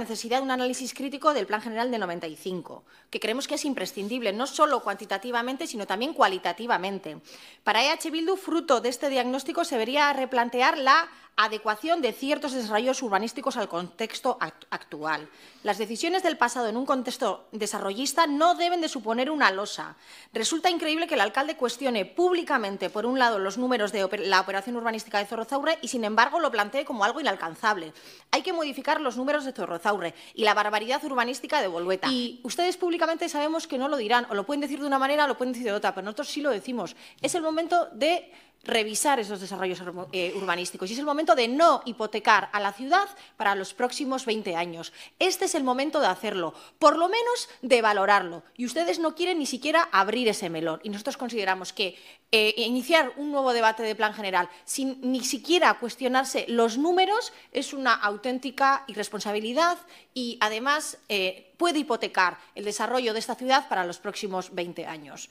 necesidad de un análisis crítico del Plan General del 95, que creemos que es imprescindible, no solo cuantitativamente, sino también cualitativamente. Para EH Bildu, fruto de este diagnóstico, se debería replantear la adecuación de ciertos desarrollos urbanísticos al contexto actual. Las decisiones del pasado en un contexto desarrollista no deben de suponer una losa. Resulta increíble que el alcalde cuestione públicamente, por un lado, los números de la operación urbanística de Zorrozaurre y, sin embargo, lo plantee como algo inalcanzable. Hay que modificar los números de Zorrozaurre y la barbaridad urbanística de Bolueta. Y ustedes públicamente sabemos que no lo dirán, o lo pueden decir de una manera o lo pueden decir de otra, pero nosotros sí lo decimos. Es el momento de revisar esos desarrollos eh, urbanísticos y es el momento de no hipotecar a la ciudad para los próximos 20 años. Este es el momento de hacerlo, por lo menos de valorarlo. Y ustedes no quieren ni siquiera abrir ese melón. Y nosotros consideramos que eh, iniciar un nuevo debate de plan general sin ni siquiera cuestionarse los números es una auténtica irresponsabilidad y además eh, puede hipotecar el desarrollo de esta ciudad para los próximos 20 años.